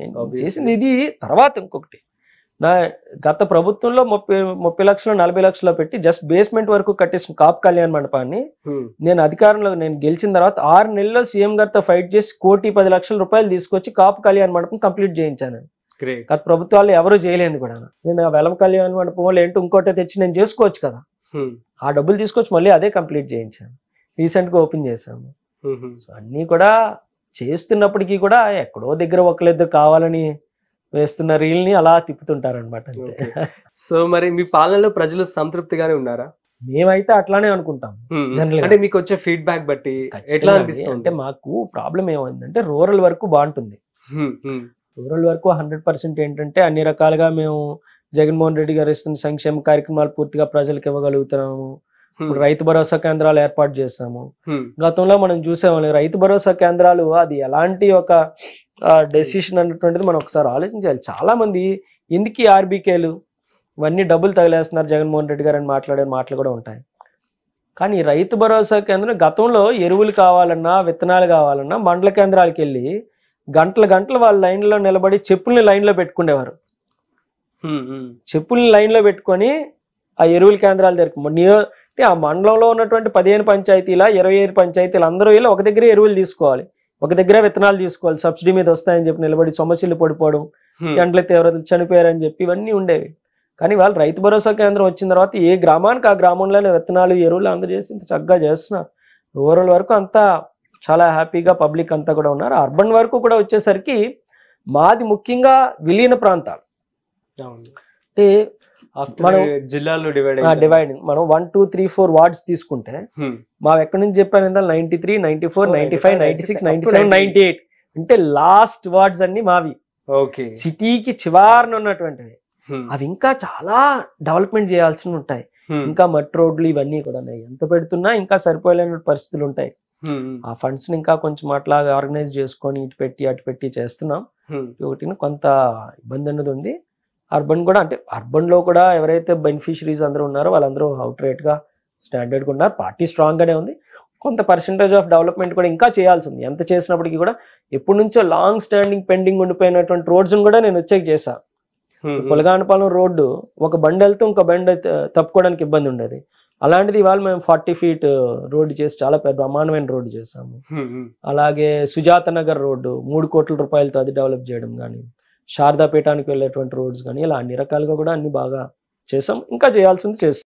నేను చేసింది ఇది తర్వాత ఇంకొకటి నా గత ప్రభుత్వంలో ముప్పై ముప్పై లక్షలు నలభై లక్షలు పెట్టి జస్ట్ బేస్మెంట్ వరకు కట్టేసిన కాప్ కళ్యాణ్ మండపాన్ని hmm. నేను అధికారంలో నేను గెలిచిన తర్వాత ఆరు నెలల్లో సీఎం గారితో ఫైట్ చేసి కోటి పది లక్షల రూపాయలు తీసుకొచ్చి కాప్ కళ్యాణ్ మండపం కంప్లీట్ చేయించాను గత ప్రభుత్వాలు ఎవరు చేయలేదు కూడా నేను వెలమ కళ్యాణ్ మండపం వాళ్ళు ఇంకోటి తెచ్చి నేను చేసుకోవచ్చు కదా hmm. ఆ డబ్బులు తీసుకొచ్చి మళ్ళీ అదే కంప్లీట్ చేయించాను రీసెంట్ గా ఓపెన్ చేశాము hmm, అన్నీ కూడా చేస్తున్నప్పటికీ కూడా ఎక్కడో దగ్గర ఒకళ్ళిద్దరు కావాలని వేస్తున్న రీల్ని అలా తిప్పుతుంటారు అనమాట సో మరి మీ పాలనలో ప్రజలు సంతృప్తిగానే ఉన్నారా మేమైతే అట్లానే అనుకుంటాం జనరల్ అంటే మీకు వచ్చే ఫీడ్బ్యాక్ బట్టి ఎట్లా అనిపిస్తుంది అంటే మాకు ప్రాబ్లం ఏమైందంటే రూరల్ వరకు బాగుంటుంది రూరల్ వరకు హండ్రెడ్ పర్సెంట్ ఏంటంటే అన్ని రకాలుగా మేము జగన్మోహన్ రెడ్డి గారు ఇస్తున్న సంక్షేమ కార్యక్రమాలు పూర్తిగా ప్రజలకు ఇవ్వగలుగుతున్నాము ఇప్పుడు రైతు భరోసా కేంద్రాలు ఏర్పాటు చేసాము గతంలో మనం చూసామని రైతు భరోసా కేంద్రాలు అది ఎలాంటి ఒక డెసిషన్ అన్నటువంటిది మనం ఒకసారి ఆలోచించాలి చాలా మంది ఎందుకు ఆర్బీకేలు ఇవన్నీ డబ్బులు తగిలేస్తున్నారు జగన్మోహన్ రెడ్డి గారు అని మాట్లాడే మాటలు కూడా ఉంటాయి కానీ రైతు భరోసా కేంద్రం గతంలో ఎరువులు కావాలన్నా విత్తనాలు కావాలన్నా మండల కేంద్రాలకు వెళ్ళి గంటల గంటలు వాళ్ళ లైన్లో నిలబడి చెప్పుల్ని లైన్లో పెట్టుకునేవారు చెప్పుల్ని లైన్లో పెట్టుకొని ఆ ఎరువుల కేంద్రాలు దగ్గర నియో అంటే ఆ మండలంలో ఉన్నటువంటి పదిహేను పంచాయతీల ఇరవై ఐదు పంచాయతీలు అందరూ వీళ్ళు ఒక దగ్గర ఎరువులు తీసుకోవాలి ఒక దగ్గర విత్తనాలు తీసుకోవాలి సబ్సిడీ మీద వస్తాయని చెప్పి నిలబడి సమస్యలు పడిపోవడం ఎండల తీవ్రతలు చనిపోయారని చెప్పి ఇవన్నీ ఉండేవి కానీ వాళ్ళు రైతు భరోసా కేంద్రం వచ్చిన తర్వాత ఏ గ్రామానికి ఆ గ్రామంలోనే విత్తనాలు ఎరువులు అందజేసి ఇంత చక్కగా చేస్తున్నారు రూరల్ వరకు అంతా చాలా హ్యాపీగా పబ్లిక్ అంతా కూడా ఉన్నారు అర్బన్ వరకు కూడా వచ్చేసరికి మాది ముఖ్యంగా విలీన ప్రాంతాలు అంటే మనం జిల్లాలో డివైడ్ మనం one two three four wards తీసుకుంటే మా ఎక్కడి నుంచి చెప్పాను ఎంత ninety three ninety four ninety five ninety six ninety seven ninety eight అంటే లాస్ట్ వార్డ్స్ అన్ని మావి ఓకే సిటీకి చివరిన ఉన్నటువంటివి అవి ఇంకా చాలా డెవలప్మెంట్ చేయాల్సి ఉంటాయి ఇంకా మట్ రోడ్లు ఇవన్నీ కూడా ఉన్నాయి ఎంత పెడుతున్నా ఇంకా సరిపోలేని పరిస్థితులు ఉంటాయి ఆ ఫండ్స్ ని ఇంకా కొంచెం అట్లా ఆర్గనైజ్ చేసుకొని ఇటు పెట్టి అటు పెట్టి చేస్తున్నాం ఒకటి కొంత ఇబ్బంది అన్నది ఉంది అర్బన్ కూడా అంటే అర్బన్లో కూడా ఎవరైతే బెనిఫిషరీస్ అందరూ ఉన్నారో వాళ్ళందరూ అవుట్ రేట్గా స్టాండర్డ్గా ఉన్నారు పార్టీ స్ట్రాంగ్గానే ఉంది కొంత పర్సంటేజ్ ఆఫ్ డెవలప్మెంట్ కూడా ఇంకా చేయాల్సి ఉంది ఎంత చేసినప్పటికీ కూడా ఎప్పటి నుంచో లాంగ్ స్టాండింగ్ పెండింగ్ ఉండిపోయినటువంటి రోడ్స్ని కూడా నేను చెక్ చేశాను పులగానపాలెం రోడ్డు ఒక బండి వెళ్తే ఇంకో బండి తప్పుకోవడానికి ఇబ్బంది ఉండేది అలాంటిది ఇవాళ మేము ఫార్టీ ఫీట్ రోడ్డు చేసి చాలా పెద్ద బ్రహ్మాండమైన రోడ్డు చేసాము అలాగే సుజాత నగర్ రోడ్డు మూడు కోట్ల రూపాయలతో అది డెవలప్ చేయడం కానీ శారదాపీఠానికి వెళ్ళేటువంటి రోడ్స్ కానీ ఇలా అన్ని రకాలుగా కూడా అన్ని బాగా చేసాం ఇంకా చేయాల్సింది చేస్తాం